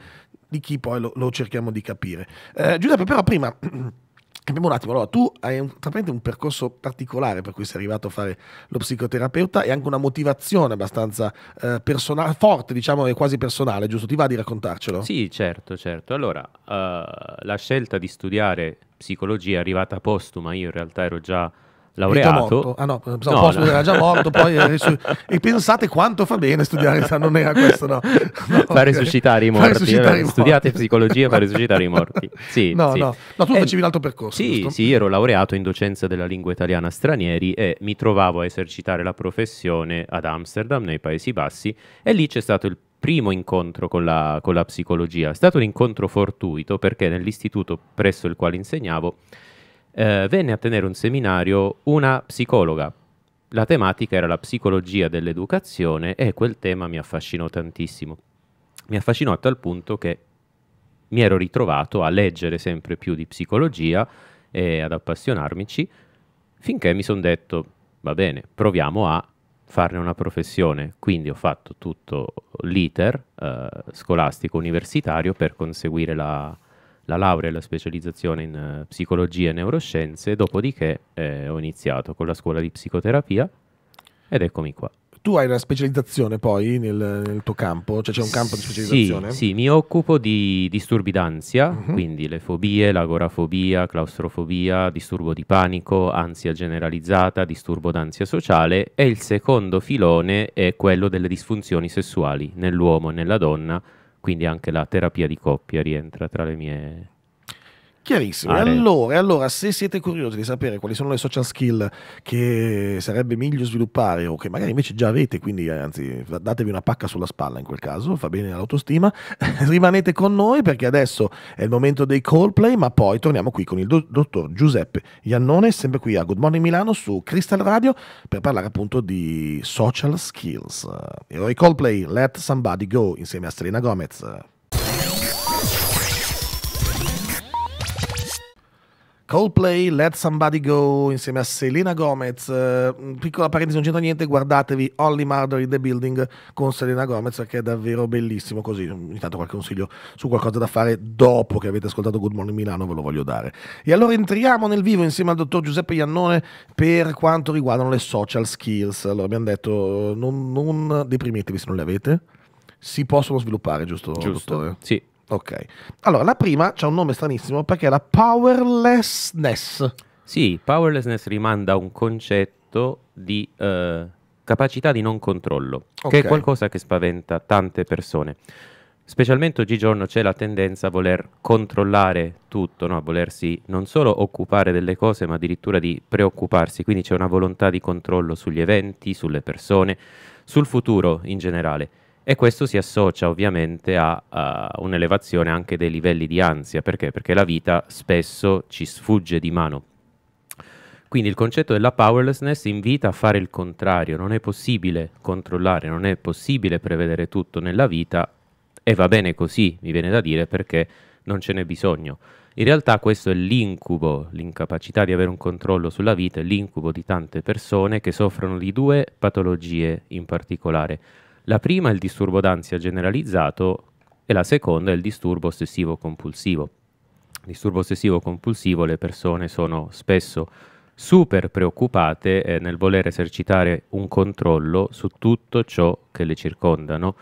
di chi poi lo, lo cerchiamo di capire. Eh, Giuseppe, però prima... <clears throat> capiamo un attimo, allora tu hai un, un percorso particolare per cui sei arrivato a fare lo psicoterapeuta e anche una motivazione abbastanza eh, personale, forte diciamo e quasi personale, giusto? Ti va di raccontarcelo? Sì, certo, certo. Allora, uh, la scelta di studiare psicologia è arrivata postuma, io in realtà ero già laureato. Ah no, no, posto, no. era già morto, poi eh, <laughs> e pensate quanto fa bene studiare, non era questo, no. <laughs> no okay. risuscitare i morti. Risuscitare Studiate psicologia per risuscitare i morti. <laughs> Sì, no, sì. no, no, tu eh, facevi l'altro percorso. Sì, sì, ero laureato in docenza della lingua italiana stranieri e mi trovavo a esercitare la professione ad Amsterdam, nei Paesi Bassi, e lì c'è stato il primo incontro con la, con la psicologia. È stato un incontro fortuito perché nell'istituto presso il quale insegnavo eh, venne a tenere un seminario una psicologa. La tematica era la psicologia dell'educazione e quel tema mi affascinò tantissimo. Mi affascinò a tal punto che mi ero ritrovato a leggere sempre più di psicologia e ad appassionarmici finché mi sono detto va bene, proviamo a farne una professione. Quindi ho fatto tutto l'iter eh, scolastico universitario per conseguire la, la laurea e la specializzazione in uh, eh, psicologia e neuroscienze, dopodiché eh, ho iniziato con la scuola di psicoterapia ed eccomi qua. Tu hai una specializzazione poi nel, nel tuo campo? Cioè c'è un campo di specializzazione? Sì, sì mi occupo di disturbi d'ansia, uh-huh. quindi le fobie, l'agorafobia, claustrofobia, disturbo di panico, ansia generalizzata, disturbo d'ansia sociale e il secondo filone è quello delle disfunzioni sessuali nell'uomo e nella donna, quindi anche la terapia di coppia rientra tra le mie Chiarissimo. Ah, allora, allora, se siete curiosi di sapere quali sono le social skill che sarebbe meglio sviluppare o che magari invece già avete, quindi eh, anzi datevi una pacca sulla spalla in quel caso, fa bene all'autostima, <laughs> rimanete con noi perché adesso è il momento dei Coldplay, ma poi torniamo qui con il do- dottor Giuseppe Iannone, sempre qui a Good Morning Milano su Crystal Radio per parlare appunto di social skills. Eroi Coldplay, Let Somebody Go insieme a Selena Gomez. Coldplay, Let Somebody Go insieme a Selena Gomez. Eh, uh, piccola parentesi, non c'entra niente, guardatevi Only Murder in the Building con Selena Gomez che è davvero bellissimo così. intanto qualche consiglio su qualcosa da fare dopo che avete ascoltato Good Morning Milano ve lo voglio dare. E allora entriamo nel vivo insieme al dottor Giuseppe Iannone per quanto riguardano le social skills. Allora abbiamo detto non, non deprimetevi se non le avete. Si possono sviluppare, giusto, giusto. dottore? Sì, Ok. Allora, la prima c'è un nome stranissimo perché è la powerlessness. Sì, powerlessness rimanda a un concetto di eh, capacità di non controllo, okay. che è qualcosa che spaventa tante persone. Specialmente oggigiorno c'è la tendenza a voler controllare tutto, no? a volersi non solo occupare delle cose, ma addirittura di preoccuparsi. Quindi c'è una volontà di controllo sugli eventi, sulle persone, sul futuro in generale. E questo si associa ovviamente a, a, un'elevazione anche dei livelli di ansia, perché? Perché la vita spesso ci sfugge di mano. Quindi il concetto della powerlessness invita a fare il contrario, non è possibile controllare, non è possibile prevedere tutto nella vita e va bene così, mi viene da dire, perché non ce n'è bisogno. In realtà questo è l'incubo, l'incapacità di avere un controllo sulla vita, è l'incubo di tante persone che soffrono di due patologie in particolare la prima è il disturbo d'ansia generalizzato e la seconda è il disturbo ossessivo compulsivo. Disturbo ossessivo compulsivo le persone sono spesso super preoccupate eh, nel voler esercitare un controllo su tutto ciò che le circondano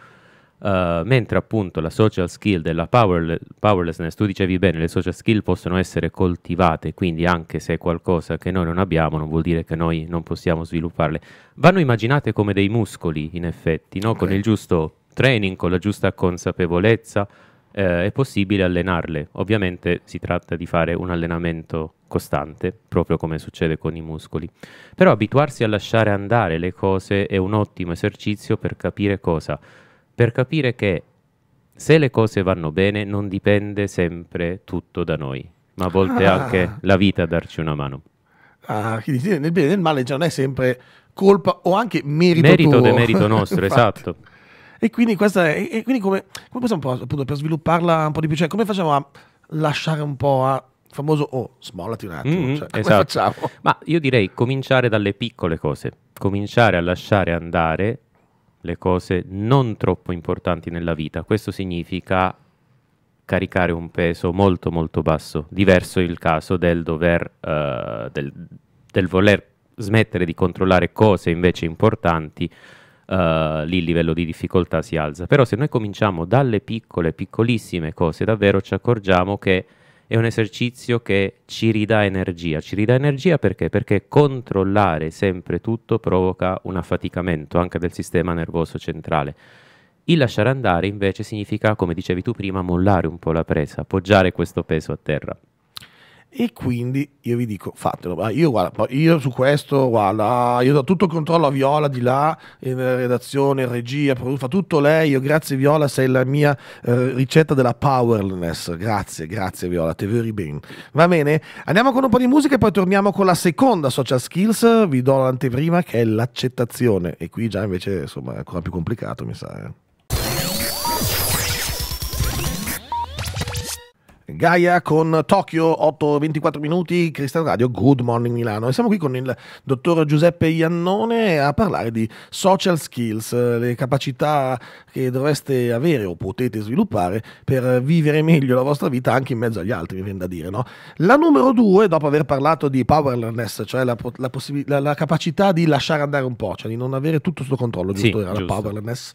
Uh, mentre appunto la social skill della powerlessness, tu dicevi bene, le social skill possono essere coltivate, quindi anche se è qualcosa che noi non abbiamo, non vuol dire che noi non possiamo svilupparle. Vanno immaginate come dei muscoli, in effetti, no? okay. con il giusto training, con la giusta consapevolezza, eh, è possibile allenarle. Ovviamente si tratta di fare un allenamento costante, proprio come succede con i muscoli. Però abituarsi a lasciare andare le cose è un ottimo esercizio per capire cosa per capire che se le cose vanno bene non dipende sempre tutto da noi, ma a volte ah. anche la vita a darci una mano. Ah, quindi nel bene e nel male già non è sempre colpa o anche merito Merito tuo. demerito nostro, <laughs> esatto. E quindi questa è, e quindi come, come possiamo appunto per svilupparla un po' di più, cioè come facciamo a lasciare un po' a famoso oh, smollati un attimo, mm-hmm, cioè, esatto. Ma io direi cominciare dalle piccole cose, cominciare a lasciare andare le cose non troppo importanti nella vita. Questo significa caricare un peso molto molto basso, diverso il caso del dover, uh, del, del, voler smettere di controllare cose invece importanti, uh, lì il livello di difficoltà si alza. Però se noi cominciamo dalle piccole, piccolissime cose, davvero ci accorgiamo che è un esercizio che ci ridà energia. Ci ridà energia perché? Perché controllare sempre tutto provoca un affaticamento anche del sistema nervoso centrale. Il lasciare andare invece significa, come dicevi tu prima, mollare un po' la presa, appoggiare questo peso a terra. E quindi io vi dico, fatelo. Io, guarda, io su questo, guarda, io do tutto il controllo a Viola di là, in redazione, regia, fa tutto lei. Io, grazie Viola, sei la mia eh, ricetta della powerless. Grazie, grazie Viola, te very bene. Va bene? Andiamo con un po' di musica e poi torniamo con la seconda social skills. Vi do l'anteprima che è l'accettazione. E qui già invece, insomma, è ancora più complicato, mi sa. Eh. Gaia con Tokyo, 8-24 minuti, Cristian Radio, Good Morning Milano. E siamo qui con il dottor Giuseppe Iannone a parlare di social skills, le capacità che dovreste avere o potete sviluppare per vivere meglio la vostra vita anche in mezzo agli altri, mi viene da dire. No? La numero due, dopo aver parlato di powerlessness, cioè la, la, la, la capacità di lasciare andare un po', cioè di non avere tutto sotto controllo, giusto? Sì, Era giusto. la powerlessness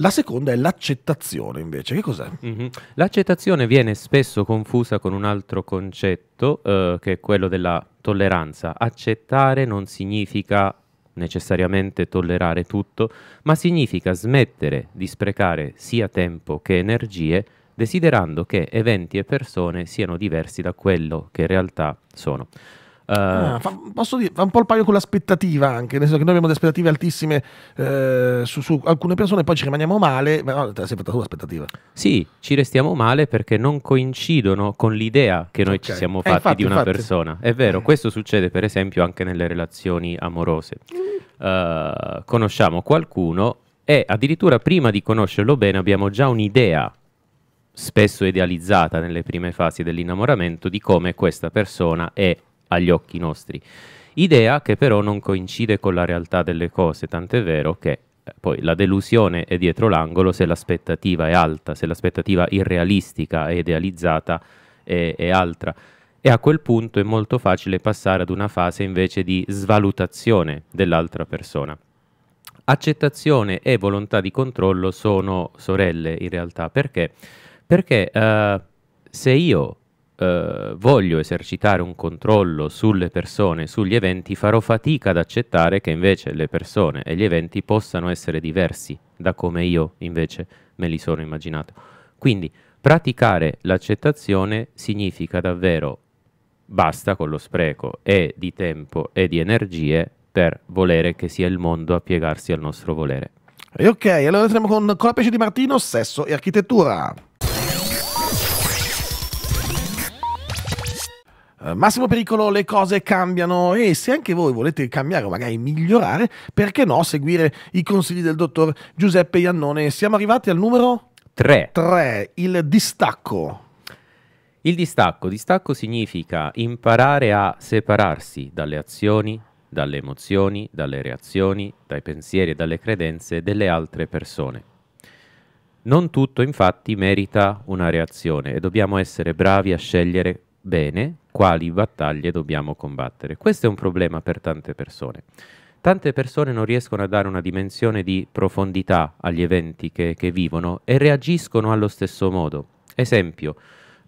la seconda è l'accettazione invece, che cos'è? Mm-hmm. L'accettazione viene spesso confusa con un altro concetto eh, che è quello della tolleranza. Accettare non significa necessariamente tollerare tutto, ma significa smettere di sprecare sia tempo che energie desiderando che eventi e persone siano diversi da quello che in realtà sono. Uh, ah, fa, posso dire, fa un po' il paio con l'aspettativa anche, nel senso che noi abbiamo delle aspettative altissime eh, su, su, alcune persone, poi ci rimaniamo male, ma no, te sei fatta tu l'aspettativa. Sì, ci restiamo male perché non coincidono con l'idea che noi okay. ci siamo eh, fatti eh, infatti, di una infatti. persona. È vero, eh. questo succede per esempio anche nelle relazioni amorose. Uh, conosciamo qualcuno e addirittura prima di conoscerlo bene abbiamo già un'idea spesso idealizzata nelle prime fasi dell'innamoramento di come questa persona è agli occhi nostri. Idea che però non coincide con la realtà delle cose, tant'è vero che eh, poi la delusione è dietro l'angolo se l'aspettativa è alta, se l'aspettativa irrealistica e idealizzata è, è, altra. E a quel punto è molto facile passare ad una fase invece di svalutazione dell'altra persona. Accettazione e volontà di controllo sono sorelle in realtà. Perché? Perché uh, se io eh, voglio esercitare un controllo sulle persone, sugli eventi, farò fatica ad accettare che invece le persone e gli eventi possano essere diversi da come io invece me li sono immaginato. Quindi praticare l'accettazione significa davvero basta con lo spreco e di tempo e di energie per volere che sia il mondo a piegarsi al nostro volere. E ok, allora siamo con Colapice di Martino, Sesso e Architettura. Eh, massimo pericolo, le cose cambiano e se anche voi volete cambiare o magari migliorare, perché no, seguire i consigli del dottor Giuseppe Iannone. Siamo arrivati al numero 3. 3, il distacco. Il distacco, distacco significa imparare a separarsi dalle azioni, dalle emozioni, dalle reazioni, dai pensieri e dalle credenze delle altre persone. Non tutto infatti merita una reazione e dobbiamo essere bravi a scegliere bene quali battaglie dobbiamo combattere. Questo è un problema per tante persone. Tante persone non riescono a dare una dimensione di profondità agli eventi che, che vivono e reagiscono allo stesso modo. Esempio,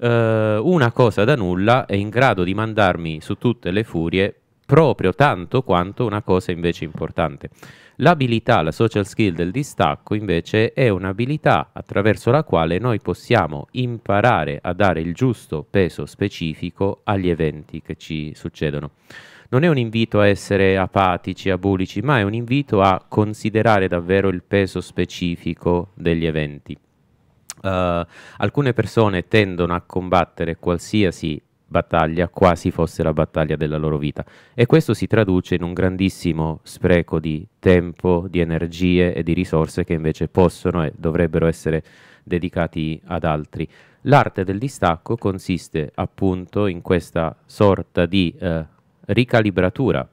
eh, una cosa da nulla è in grado di mandarmi su tutte le furie proprio tanto quanto una cosa invece importante. L'abilità, la social skill del distacco invece è un'abilità attraverso la quale noi possiamo imparare a dare il giusto peso specifico agli eventi che ci succedono. Non è un invito a essere apatici, abulici, ma è un invito a considerare davvero il peso specifico degli eventi. Uh, alcune persone tendono a combattere qualsiasi battaglia quasi fosse la battaglia della loro vita. E questo si traduce in un grandissimo spreco di tempo, di energie e di risorse che invece possono e dovrebbero essere dedicati ad altri. L'arte del distacco consiste appunto in questa sorta di eh, ricalibratura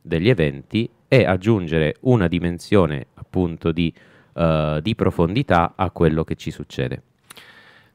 degli eventi e aggiungere una dimensione appunto di, eh, di profondità a quello che ci succede.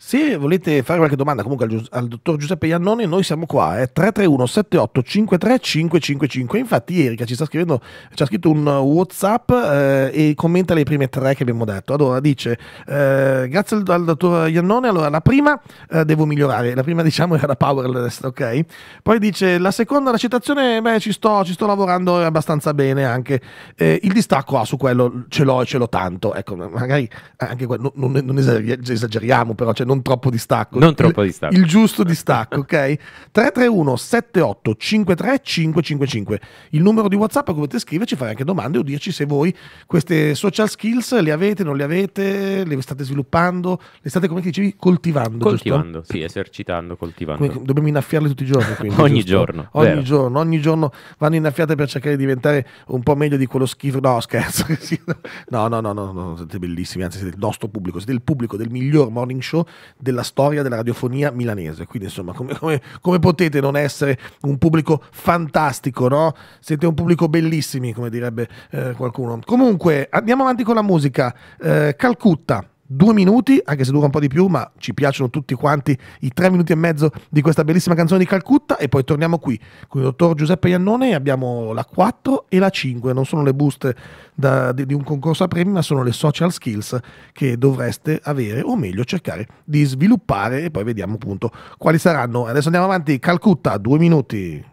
Se volete fare qualche domanda comunque al, al dottor Giuseppe Iannone, noi siamo qua, eh, 331 78 53 555. Infatti Erika ci sta scrivendo, ci ha scritto un Whatsapp eh, e commenta le prime tre che abbiamo detto. Allora dice, eh, grazie al, al, dottor Iannone, allora la prima eh, devo migliorare, la prima <laughs> diciamo era la powerless, ok? Poi dice, la seconda, la citazione, beh ci sto, ci sto lavorando abbastanza bene anche. Eh, il distacco ah, su quello ce l'ho e ce l'ho tanto, ecco, magari anche quello, non, non esageriamo però. Cioè, non troppo distacco. Non troppo distacco. Il giusto distacco, ok? 331 78 53 555. Il numero di WhatsApp come potete scriverci, fare anche domande o dirci se voi queste social skills le avete, non le avete, le state sviluppando, le state, come dicevi, coltivando. Coltivando, giusto? sì, esercitando, coltivando. Come, dobbiamo innaffiarle tutti i giorni. Quindi, <laughs> ogni giusto? giorno. Ogni vero. giorno, ogni giorno vanno innaffiate per cercare di diventare un po' meglio di quello schifo. No, scherzo. <laughs> no, no, no, no, no, siete bellissimi, anzi siete il nostro pubblico, siete il pubblico del miglior morning show della storia della radiofonia milanese. Quindi, insomma, come, come, come potete non essere un pubblico fantastico, no? Siete un pubblico bellissimi, come direbbe eh, qualcuno. Comunque, andiamo avanti con la musica. Eh, Calcutta due minuti, anche se dura un po' di più, ma ci piacciono tutti quanti i tre minuti e mezzo di questa bellissima canzone di Calcutta e poi torniamo qui con il dottor Giuseppe Iannone abbiamo la 4 e la 5, non sono le buste da, di, di, un concorso a premi, ma sono le social skills che dovreste avere o meglio cercare di sviluppare e poi vediamo appunto quali saranno. Adesso andiamo avanti, Calcutta, due minuti.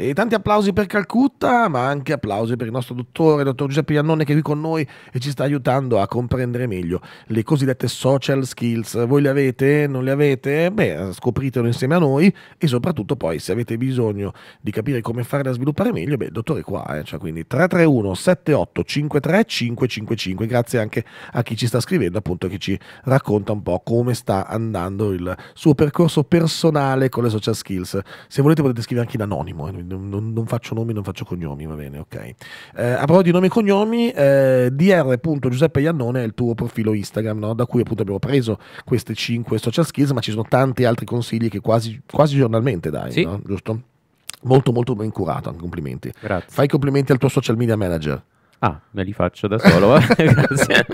E tanti applausi per Calcutta, ma anche applausi per il nostro dottore, dottor Giuseppe Iannone, che è qui con noi e ci sta aiutando a comprendere meglio le cosiddette social skills. Voi le avete? Non le avete? Beh, scopritelo insieme a noi e soprattutto poi se avete bisogno di capire come fare da sviluppare meglio, beh, dottore qua, eh, cioè quindi 331 78 53 555. Grazie anche a chi ci sta scrivendo, appunto, che ci racconta un po' come sta andando il suo percorso personale con le social skills. Se volete potete scrivere anche in anonimo, eh, non, non, faccio nomi, non faccio cognomi, va bene, ok. Eh, a proposito di nomi e cognomi, eh, dr.giuseppe Iannone è il tuo profilo Instagram, no? da cui appunto abbiamo preso queste 5 social skills, ma ci sono tanti altri consigli che quasi, quasi giornalmente dai, sì. no? giusto? Molto molto ben curato, complimenti. Grazie. Fai complimenti al tuo social media manager. Ah, me li faccio da solo, <laughs> grazie.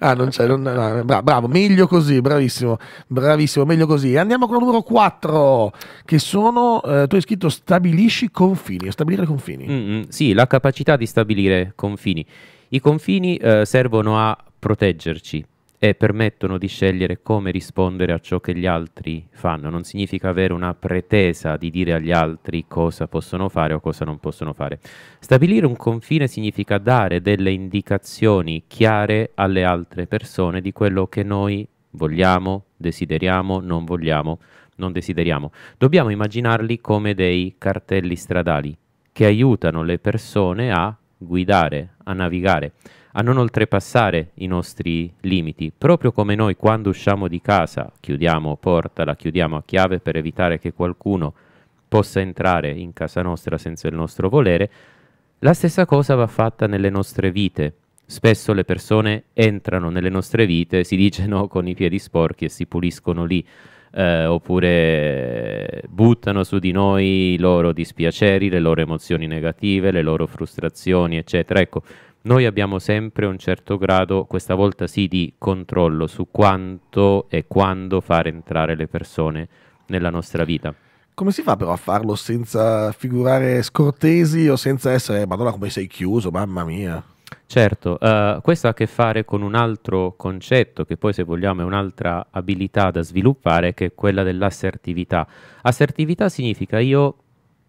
ah, non c'è, non, no, ah, bravo, bravo, meglio così, bravissimo, bravissimo, meglio così. Andiamo con il numero 4, che sono, eh, tu hai scritto stabilisci confini, stabilire confini. Mm-hmm, sì, la capacità di stabilire confini. I confini eh, servono a proteggerci, e permettono di scegliere come rispondere a ciò che gli altri fanno. Non significa avere una pretesa di dire agli altri cosa possono fare o cosa non possono fare. Stabilire un confine significa dare delle indicazioni chiare alle altre persone di quello che noi vogliamo, desideriamo, non vogliamo, non desideriamo. Dobbiamo immaginarli come dei cartelli stradali che aiutano le persone a guidare, a navigare a non oltrepassare i nostri limiti, proprio come noi quando usciamo di casa chiudiamo porta, la chiudiamo a chiave per evitare che qualcuno possa entrare in casa nostra senza il nostro volere, la stessa cosa va fatta nelle nostre vite. Spesso le persone entrano nelle nostre vite, si dicono <laughs> con i piedi sporchi e si puliscono lì, eh, oppure buttano su di noi i loro dispiaceri, le loro emozioni negative, le loro frustrazioni, eccetera. Ecco, noi abbiamo sempre un certo grado, questa volta sì, di controllo su quanto e quando far entrare le persone nella nostra vita. Come si fa però a farlo senza figurare scortesi o senza essere, madonna come sei chiuso, mamma mia? Certo, uh, questo ha a che fare con un altro concetto che poi se vogliamo è un'altra abilità da sviluppare che è quella dell'assertività. Assertività significa io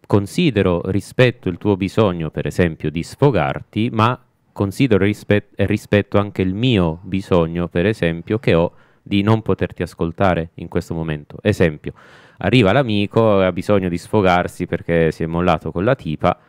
considero, rispetto il tuo bisogno per esempio di sfogarti, ma considero rispet- rispetto anche il mio bisogno, per esempio, che ho di non poterti ascoltare in questo momento. Esempio, arriva l'amico, ha bisogno di sfogarsi perché si è mollato con la tipa,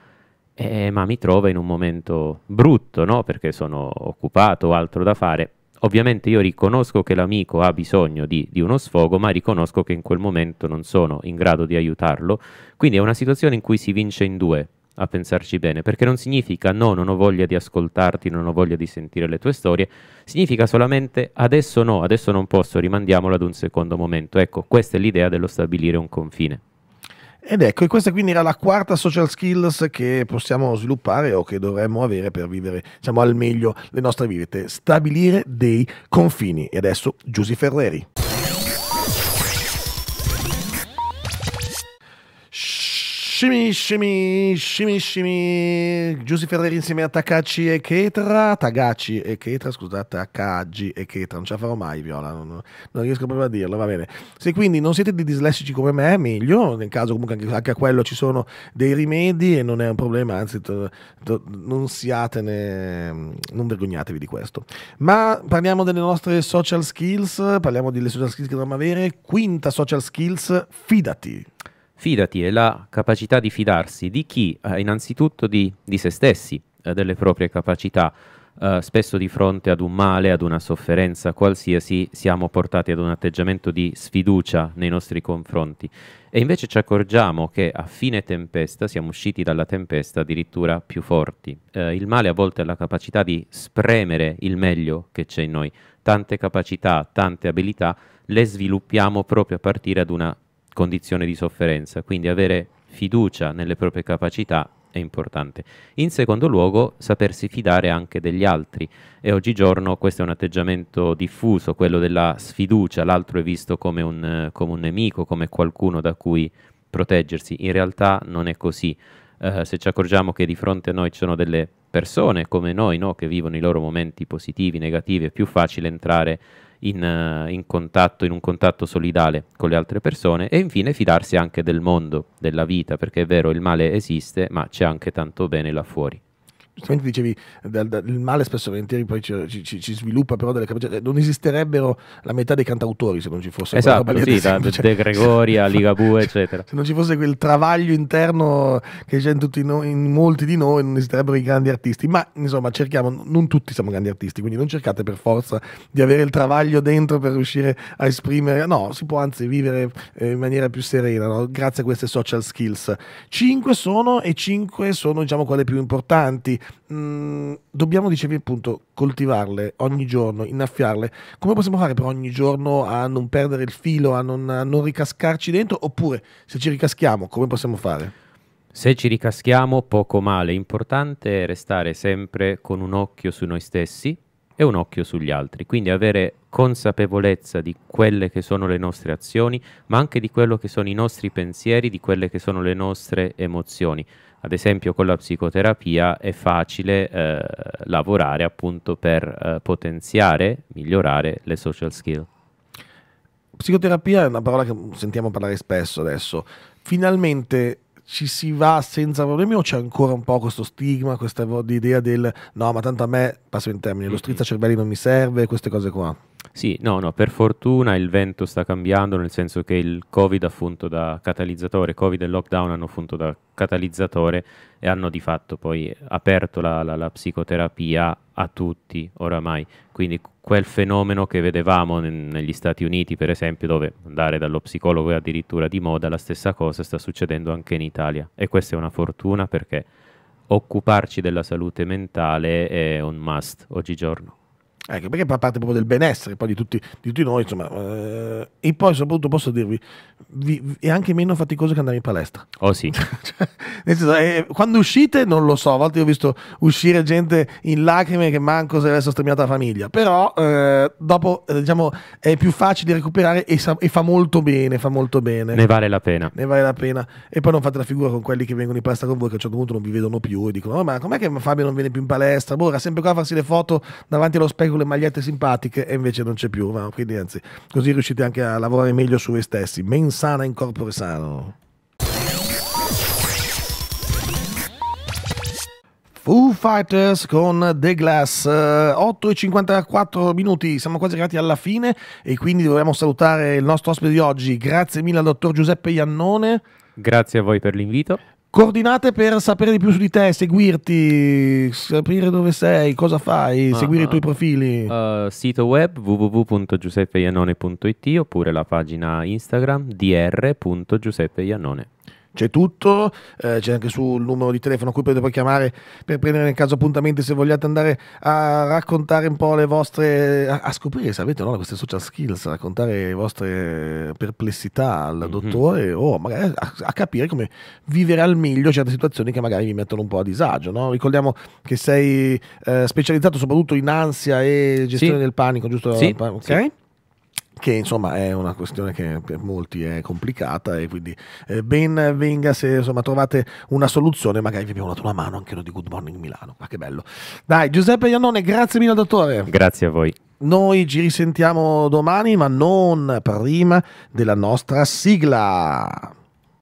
eh, ma mi trova in un momento brutto, no? Perché sono occupato, ho altro da fare. Ovviamente io riconosco che l'amico ha bisogno di, di, uno sfogo, ma riconosco che in quel momento non sono in grado di aiutarlo. Quindi è una situazione in cui si vince in due a pensarci bene, perché non significa no, non ho voglia di ascoltarti, non ho voglia di sentire le tue storie, significa solamente adesso no, adesso non posso, rimandiamolo ad un secondo momento. Ecco, questa è l'idea dello stabilire un confine. Ed ecco, e questa quindi era la quarta social skills che possiamo sviluppare o che dovremmo avere per vivere diciamo, al meglio le nostre vite, stabilire dei confini. E adesso Giusy Ferreri. Shimmy, shimmy, shimmy, shimmy. Giussi Ferreri insieme a Takacci e Ketra. Tagacci e Ketra, scusate, Takagi e Ketra. Non ce la farò mai, Viola. Non, non, riesco proprio a dirlo, va bene. Se quindi non siete di dislessici come me, meglio. Nel caso comunque anche, anche a quello ci sono dei rimedi e non è un problema. Anzi, to, to, non siatene... Non vergognatevi di questo. Ma parliamo delle nostre social skills. Parliamo delle social skills che dobbiamo avere. Quinta social skills, fidati fidati e la capacità di fidarsi di chi? Eh, innanzitutto di, di, se stessi, eh, delle proprie capacità. Eh, spesso di fronte ad un male, ad una sofferenza qualsiasi, siamo portati ad un atteggiamento di sfiducia nei nostri confronti e invece ci accorgiamo che a fine tempesta siamo usciti dalla tempesta addirittura più forti. Eh, il male a volte ha la capacità di spremere il meglio che c'è in noi, tante capacità, tante abilità le sviluppiamo proprio a partire da una condizione di sofferenza, quindi avere fiducia nelle proprie capacità è importante. In secondo luogo, sapersi fidare anche degli altri e oggigiorno questo è un atteggiamento diffuso, quello della sfiducia, l'altro è visto come un, come un nemico, come qualcuno da cui proteggersi. In realtà non è così. Uh, se ci accorgiamo che di fronte a noi ci sono delle persone come noi no? che vivono i loro momenti positivi, negativi, è più facile entrare in, eh, in, contatto, in un contatto solidale con le altre persone e infine fidarsi anche del mondo, della vita, perché è vero il male esiste, ma c'è anche tanto bene là fuori giustamente dicevi, dal, dal, il male spesso e volentieri poi ci, ci, ci, sviluppa però delle capacità, eh, non esisterebbero la metà dei cantautori se non ci fosse esatto, sì, da, De Gregoria, <laughs> Ligabue, cioè, eccetera. Se non ci fosse quel travaglio interno che c'è in, tutti noi, in molti di noi, non esisterebbero i grandi artisti, ma insomma cerchiamo, non tutti siamo grandi artisti, quindi non cercate per forza di avere il travaglio dentro per riuscire a esprimere, no, si può anzi vivere eh, in maniera più serena, no? grazie a queste social skills. 5 sono e 5 sono diciamo quelle più importanti. Mm, dobbiamo, dicevi appunto, coltivarle ogni giorno, innaffiarle. Come possiamo fare per ogni giorno a non perdere il filo, a non, a non ricascarci dentro? Oppure se ci ricaschiamo, come possiamo fare? Se ci ricaschiamo, poco male. Importante è restare sempre con un occhio su noi stessi e un occhio sugli altri. Quindi avere consapevolezza di quelle che sono le nostre azioni, ma anche di quello che sono i nostri pensieri, di quelle che sono le nostre emozioni ad esempio con la psicoterapia è facile eh, lavorare appunto per eh, potenziare, migliorare le social skill. Psicoterapia è una parola che sentiamo parlare spesso adesso. Finalmente ci si va senza problemi o c'è ancora un po' questo stigma, questa idea del no, ma tanto a me, passo in termini, lo strizza cervelli non mi serve, queste cose qua? Sì, no, no, per fortuna il vento sta cambiando, nel senso che il Covid ha funto da catalizzatore, Covid e lockdown hanno funto da catalizzatore e hanno di fatto poi aperto la, la, la psicoterapia a tutti oramai. Quindi quel fenomeno che vedevamo negli Stati Uniti, per esempio, dove andare dallo psicologo è addirittura di moda, la stessa cosa sta succedendo anche in Italia. E questa è una fortuna perché occuparci della salute mentale è un must oggigiorno. Ecco, perché fa parte proprio del benessere poi di tutti, di tutti noi, insomma. Eh, e poi soprattutto posso dirvi, vi, è anche meno faticoso che andare in palestra. Oh sì. <laughs> cioè, senso, eh, quando uscite non lo so, a volte ho visto uscire gente in lacrime che manco se avesse sterminata la famiglia, però eh, dopo eh, diciamo è più facile recuperare e, sa, e, fa molto bene, fa molto bene. Ne vale la pena. Ne vale la pena. E poi non fate la figura con quelli che vengono in palestra con voi che a un certo punto non vi vedono più e dicono oh, ma com'è che Fabio non viene più in palestra? Boh, era sempre qua a farsi le foto davanti allo specchio con le magliette simpatiche e invece non c'è più, no? quindi anzi, così riuscite anche a lavorare meglio su voi stessi. Men sana in corpore sano. Foo Fighters con The Glass, 8 eh, e 54 minuti, siamo quasi arrivati alla fine e quindi dobbiamo salutare il nostro ospite di oggi, grazie mille al dottor Giuseppe Iannone. Grazie a voi per l'invito. Coordinate per sapere di più su di te, seguirti, sapere dove sei, cosa fai, ah, seguire i ah. tuoi profili. Uh, sito web www.giuseppeianone.it oppure la pagina Instagram dr.giuseppeianone c'è tutto, eh, c'è anche sul numero di telefono a cui potete poi chiamare per prendere nel caso appuntamenti se vogliate andare a raccontare un po' le vostre, a, a scoprire se avete no queste social skills, a raccontare le vostre perplessità al mm-hmm. dottore o magari a, a, capire come vivere al meglio certe situazioni che magari vi mettono un po' a disagio. No? Ricordiamo che sei eh, specializzato soprattutto in ansia e gestione sì. del panico, giusto? Sì, okay. sì che insomma è una questione che per molti è complicata e quindi eh, ben venga se insomma trovate una soluzione magari vi abbiamo dato una mano anche noi di Good Morning Milano ma che bello dai Giuseppe Iannone grazie mille dottore grazie a voi noi ci risentiamo domani ma non prima della nostra sigla